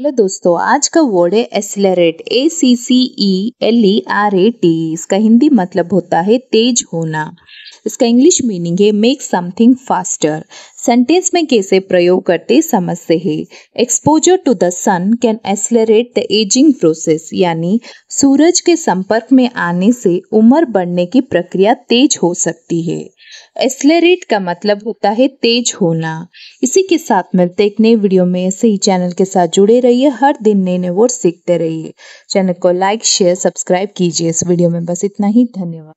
hello दोस्तों आज का वर्ड है accelerate A C C E L E R A T इसका हिंदी मतलब होता है तेज होना इसका इंग्लिश मीनिंग है मेक समथिंग फास्टर सेंटेंस में कैसे प्रयोग करते समझते हैं exposure to the sun can accelerate the ageing process यानी सूरज के संपर्क में आने से उम्र बढ़ने की प्रक्रिया तेज हो सकती है एक्सलरेट का मतलब होता है तेज होना इसी के साथ मिलते एक नए वीडियो में ऐसे ही चैनल के साथ जुड़े रहिए हर दिन नए नए वर्ड सीखते रहिए चैनल को लाइक शेयर सब्सक्राइब कीजिए इस वीडियो में बस इतना ही धन्यवाद